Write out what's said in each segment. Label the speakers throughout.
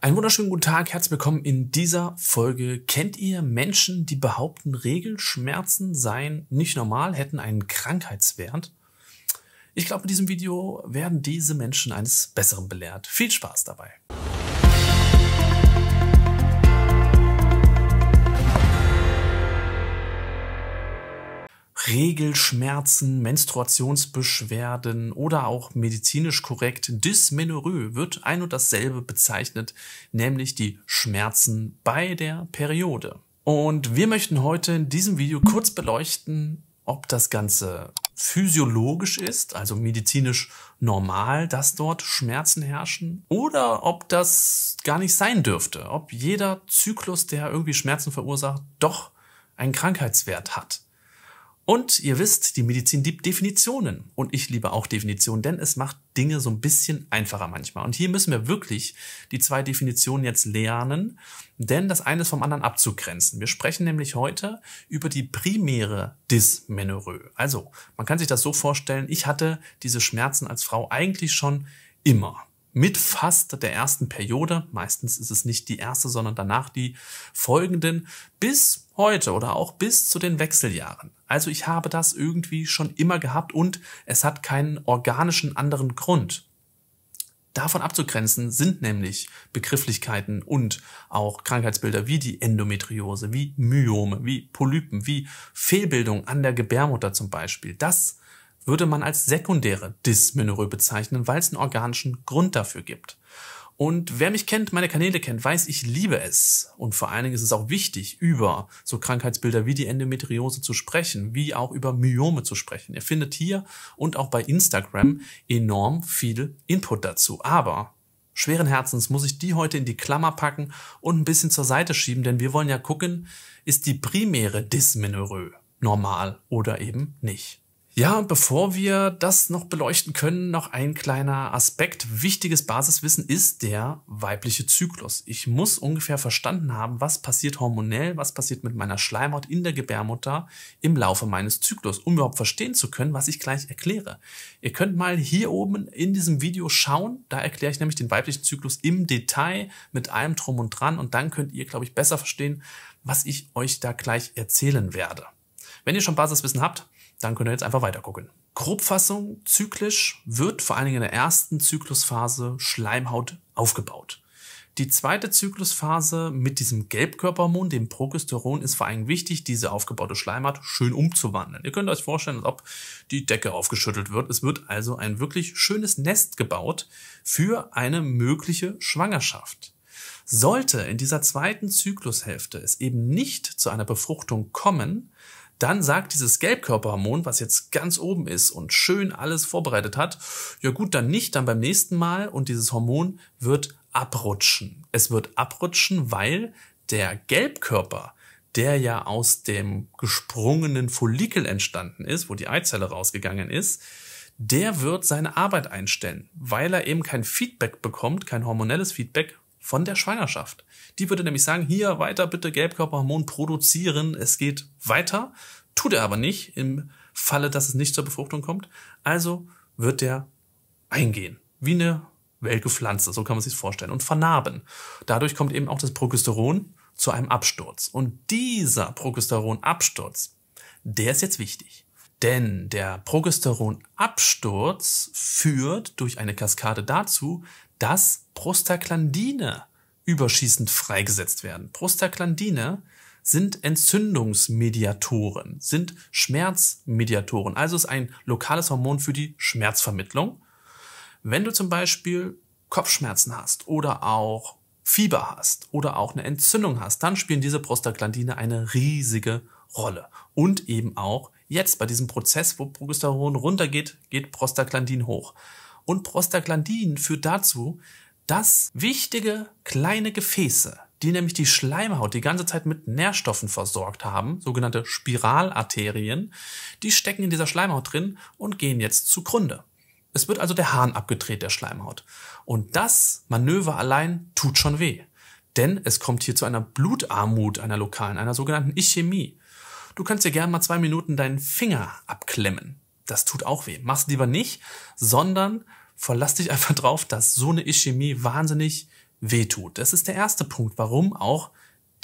Speaker 1: Einen wunderschönen guten Tag, herzlich willkommen in dieser Folge. Kennt ihr Menschen, die behaupten, Regelschmerzen seien nicht normal, hätten einen Krankheitswert? Ich glaube, in diesem Video werden diese Menschen eines Besseren belehrt. Viel Spaß dabei! Regelschmerzen, Menstruationsbeschwerden oder auch medizinisch korrekt Dysmenorrhoe wird ein und dasselbe bezeichnet, nämlich die Schmerzen bei der Periode. Und wir möchten heute in diesem Video kurz beleuchten, ob das Ganze physiologisch ist, also medizinisch normal, dass dort Schmerzen herrschen, oder ob das gar nicht sein dürfte, ob jeder Zyklus, der irgendwie Schmerzen verursacht, doch einen Krankheitswert hat. Und ihr wisst, die Medizin liebt Definitionen. Und ich liebe auch Definitionen, denn es macht Dinge so ein bisschen einfacher manchmal. Und hier müssen wir wirklich die zwei Definitionen jetzt lernen, denn das eine ist vom anderen abzugrenzen. Wir sprechen nämlich heute über die primäre Dysmenorrhoe. Also, man kann sich das so vorstellen, ich hatte diese Schmerzen als Frau eigentlich schon immer mit fast der ersten Periode, meistens ist es nicht die erste, sondern danach die folgenden, bis heute oder auch bis zu den Wechseljahren. Also ich habe das irgendwie schon immer gehabt und es hat keinen organischen anderen Grund. Davon abzugrenzen sind nämlich Begrifflichkeiten und auch Krankheitsbilder wie die Endometriose, wie Myome, wie Polypen, wie Fehlbildung an der Gebärmutter zum Beispiel. Das würde man als sekundäre Dysmenorrhoe bezeichnen, weil es einen organischen Grund dafür gibt. Und wer mich kennt, meine Kanäle kennt, weiß, ich liebe es. Und vor allen Dingen ist es auch wichtig, über so Krankheitsbilder wie die Endometriose zu sprechen, wie auch über Myome zu sprechen. Ihr findet hier und auch bei Instagram enorm viel Input dazu. Aber schweren Herzens muss ich die heute in die Klammer packen und ein bisschen zur Seite schieben, denn wir wollen ja gucken, ist die primäre Dysmenorrhoe normal oder eben nicht. Ja, und bevor wir das noch beleuchten können, noch ein kleiner Aspekt. Wichtiges Basiswissen ist der weibliche Zyklus. Ich muss ungefähr verstanden haben, was passiert hormonell, was passiert mit meiner Schleimhaut in der Gebärmutter im Laufe meines Zyklus, um überhaupt verstehen zu können, was ich gleich erkläre. Ihr könnt mal hier oben in diesem Video schauen, da erkläre ich nämlich den weiblichen Zyklus im Detail mit allem drum und dran und dann könnt ihr, glaube ich, besser verstehen, was ich euch da gleich erzählen werde. Wenn ihr schon Basiswissen habt, dann könnt ihr jetzt einfach weiter gucken. Grobfassung, zyklisch, wird vor allen Dingen in der ersten Zyklusphase Schleimhaut aufgebaut. Die zweite Zyklusphase mit diesem Gelbkörperhormon, dem Progesteron, ist vor allem wichtig, diese aufgebaute Schleimhaut schön umzuwandeln. Ihr könnt euch vorstellen, als ob die Decke aufgeschüttelt wird. Es wird also ein wirklich schönes Nest gebaut für eine mögliche Schwangerschaft. Sollte in dieser zweiten Zyklushälfte es eben nicht zu einer Befruchtung kommen, dann sagt dieses Gelbkörperhormon, was jetzt ganz oben ist und schön alles vorbereitet hat, ja gut, dann nicht, dann beim nächsten Mal und dieses Hormon wird abrutschen. Es wird abrutschen, weil der Gelbkörper, der ja aus dem gesprungenen Follikel entstanden ist, wo die Eizelle rausgegangen ist, der wird seine Arbeit einstellen, weil er eben kein Feedback bekommt, kein hormonelles Feedback von der Schwangerschaft. Die würde nämlich sagen, hier weiter bitte Gelbkörperhormon produzieren, es geht weiter. Tut er aber nicht im Falle, dass es nicht zur Befruchtung kommt. Also wird der eingehen. Wie eine welke Pflanze, so kann man sich vorstellen, und vernarben. Dadurch kommt eben auch das Progesteron zu einem Absturz. Und dieser Progesteronabsturz, der ist jetzt wichtig. Denn der Progesteronabsturz führt durch eine Kaskade dazu, dass Prostaglandine überschießend freigesetzt werden. Prostaglandine sind Entzündungsmediatoren, sind Schmerzmediatoren. Also ist ein lokales Hormon für die Schmerzvermittlung. Wenn du zum Beispiel Kopfschmerzen hast oder auch Fieber hast oder auch eine Entzündung hast, dann spielen diese Prostaglandine eine riesige Rolle und eben auch Jetzt bei diesem Prozess, wo Progesteron runtergeht, geht Prostaglandin hoch. Und Prostaglandin führt dazu, dass wichtige kleine Gefäße, die nämlich die Schleimhaut die ganze Zeit mit Nährstoffen versorgt haben, sogenannte Spiralarterien, die stecken in dieser Schleimhaut drin und gehen jetzt zugrunde. Es wird also der Hahn abgedreht der Schleimhaut. Und das Manöver allein tut schon weh. Denn es kommt hier zu einer Blutarmut einer lokalen, einer sogenannten Ischämie du kannst dir gerne mal zwei Minuten deinen Finger abklemmen. Das tut auch weh. Mach's lieber nicht, sondern verlass dich einfach drauf, dass so eine Ischämie wahnsinnig weh tut. Das ist der erste Punkt, warum auch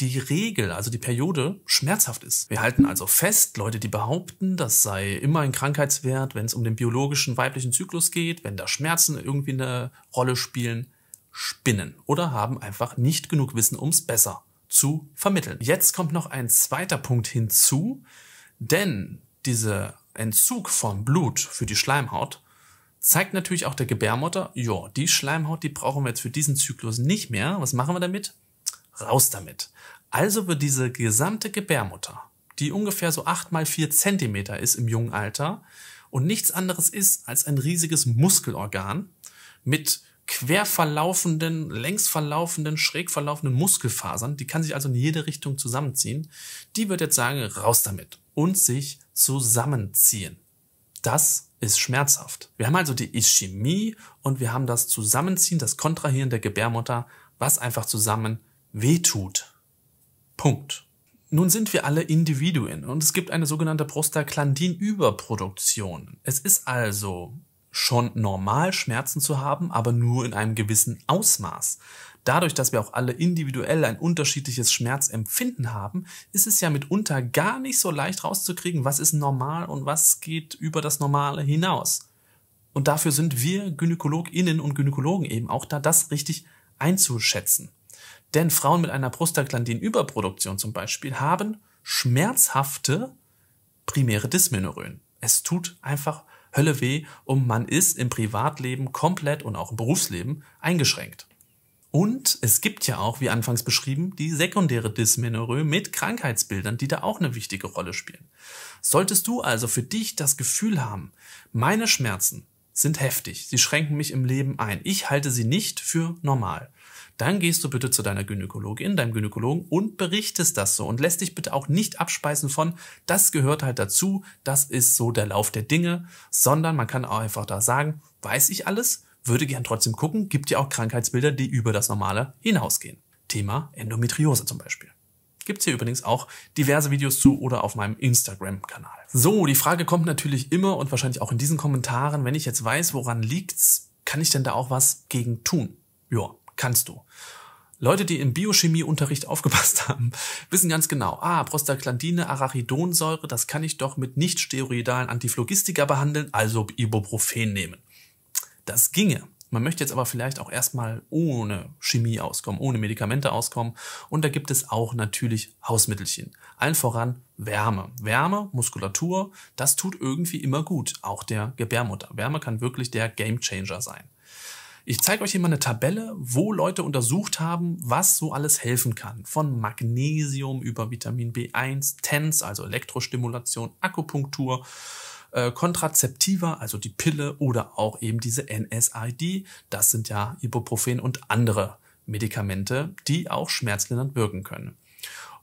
Speaker 1: die Regel, also die Periode, schmerzhaft ist. Wir halten also fest, Leute, die behaupten, das sei immer ein Krankheitswert, wenn es um den biologischen weiblichen Zyklus geht, wenn da Schmerzen irgendwie eine Rolle spielen, spinnen oder haben einfach nicht genug Wissen ums Besser zu vermitteln. Jetzt kommt noch ein zweiter Punkt hinzu, denn dieser Entzug von Blut für die Schleimhaut zeigt natürlich auch der Gebärmutter, ja, die Schleimhaut, die brauchen wir jetzt für diesen Zyklus nicht mehr. Was machen wir damit? Raus damit. Also wird diese gesamte Gebärmutter, die ungefähr so acht mal vier Zentimeter ist im jungen Alter und nichts anderes ist als ein riesiges Muskelorgan mit quer verlaufenden, längs verlaufenden, schräg verlaufenden Muskelfasern. Die kann sich also in jede Richtung zusammenziehen. Die wird jetzt sagen, raus damit und sich zusammenziehen. Das ist schmerzhaft. Wir haben also die Ischämie und wir haben das Zusammenziehen, das Kontrahieren der Gebärmutter, was einfach zusammen wehtut. Punkt. Nun sind wir alle Individuen und es gibt eine sogenannte Prostaglandin-Überproduktion. Es ist also schon normal Schmerzen zu haben, aber nur in einem gewissen Ausmaß. Dadurch, dass wir auch alle individuell ein unterschiedliches Schmerzempfinden haben, ist es ja mitunter gar nicht so leicht rauszukriegen, was ist normal und was geht über das Normale hinaus. Und dafür sind wir Gynäkologinnen und Gynäkologen eben auch da, das richtig einzuschätzen. Denn Frauen mit einer Prostaglandinüberproduktion zum Beispiel haben schmerzhafte primäre Dysmenorrhoen. Es tut einfach Hölle weh und man ist im Privatleben komplett und auch im Berufsleben eingeschränkt. Und es gibt ja auch, wie anfangs beschrieben, die sekundäre Dysmenorrhoe mit Krankheitsbildern, die da auch eine wichtige Rolle spielen. Solltest du also für dich das Gefühl haben, meine Schmerzen sind heftig, sie schränken mich im Leben ein, ich halte sie nicht für normal, dann gehst du bitte zu deiner Gynäkologin, deinem Gynäkologen und berichtest das so und lässt dich bitte auch nicht abspeisen von, das gehört halt dazu, das ist so der Lauf der Dinge, sondern man kann auch einfach da sagen, weiß ich alles, würde gern trotzdem gucken, gibt ja auch Krankheitsbilder, die über das Normale hinausgehen. Thema Endometriose zum Beispiel. Gibt's hier übrigens auch diverse Videos zu oder auf meinem Instagram-Kanal. So, die Frage kommt natürlich immer und wahrscheinlich auch in diesen Kommentaren, wenn ich jetzt weiß, woran liegt's, kann ich denn da auch was gegen tun? Ja, kannst du. Leute, die im Biochemieunterricht aufgepasst haben, wissen ganz genau, ah, Prostaglandine, Arachidonsäure, das kann ich doch mit nicht steroidalen Antiphlogistika behandeln, also Ibuprofen nehmen. Das ginge. Man möchte jetzt aber vielleicht auch erstmal ohne Chemie auskommen, ohne Medikamente auskommen. Und da gibt es auch natürlich Hausmittelchen. Allen voran Wärme. Wärme, Muskulatur, das tut irgendwie immer gut, auch der Gebärmutter. Wärme kann wirklich der Gamechanger sein. Ich zeige euch hier mal eine Tabelle, wo Leute untersucht haben, was so alles helfen kann. Von Magnesium über Vitamin B1, TENS, also Elektrostimulation, Akupunktur, äh, Kontrazeptiva, also die Pille oder auch eben diese NSID. Das sind ja Ibuprofen und andere Medikamente, die auch schmerzlindernd wirken können.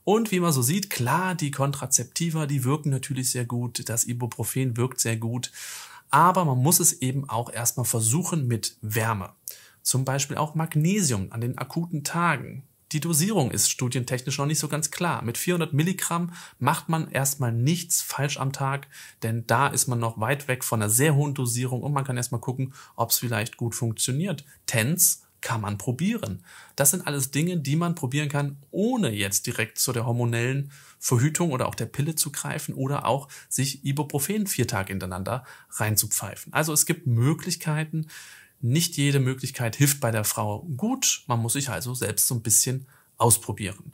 Speaker 1: Und wie man so sieht, klar, die Kontrazeptiva, die wirken natürlich sehr gut. Das Ibuprofen wirkt sehr gut aber man muss es eben auch erstmal versuchen mit Wärme. Zum Beispiel auch Magnesium an den akuten Tagen. Die Dosierung ist studientechnisch noch nicht so ganz klar. Mit 400 Milligramm macht man erstmal nichts falsch am Tag, denn da ist man noch weit weg von einer sehr hohen Dosierung und man kann erstmal gucken, ob es vielleicht gut funktioniert. TENS kann man probieren. Das sind alles Dinge, die man probieren kann, ohne jetzt direkt zu der hormonellen Verhütung oder auch der Pille zu greifen oder auch sich Ibuprofen vier Tage hintereinander reinzupfeifen. Also es gibt Möglichkeiten. Nicht jede Möglichkeit hilft bei der Frau gut. Man muss sich also selbst so ein bisschen ausprobieren.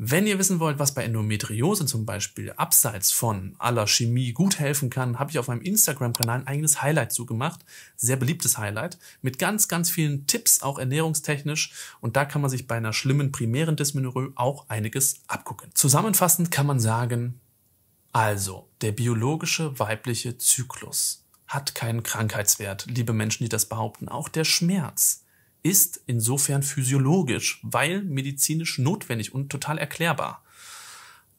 Speaker 1: Wenn ihr wissen wollt, was bei Endometriose zum Beispiel abseits von aller Chemie gut helfen kann, habe ich auf meinem Instagram-Kanal ein eigenes Highlight zugemacht. Sehr beliebtes Highlight mit ganz, ganz vielen Tipps, auch ernährungstechnisch. Und da kann man sich bei einer schlimmen primären Dysmenorrhoe auch einiges abgucken. Zusammenfassend kann man sagen, also der biologische weibliche Zyklus hat keinen Krankheitswert, liebe Menschen, die das behaupten. Auch der Schmerz ist insofern physiologisch, weil medizinisch notwendig und total erklärbar.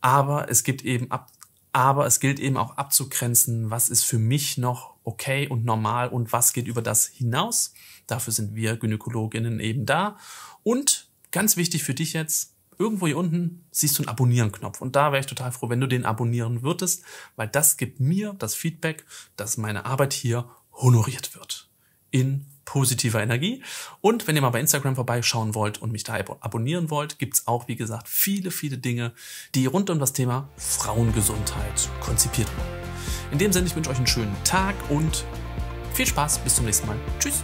Speaker 1: Aber es gibt eben ab, aber es gilt eben auch abzugrenzen, was ist für mich noch okay und normal und was geht über das hinaus. Dafür sind wir Gynäkologinnen eben da. Und ganz wichtig für dich jetzt, irgendwo hier unten siehst du einen Abonnieren-Knopf. Und da wäre ich total froh, wenn du den abonnieren würdest, weil das gibt mir das Feedback, dass meine Arbeit hier honoriert wird. In positiver Energie. Und wenn ihr mal bei Instagram vorbeischauen wollt und mich da abonnieren wollt, gibt es auch, wie gesagt, viele, viele Dinge, die rund um das Thema Frauengesundheit konzipiert wurden. In dem Sinne, ich wünsche euch einen schönen Tag und viel Spaß. Bis zum nächsten Mal. Tschüss.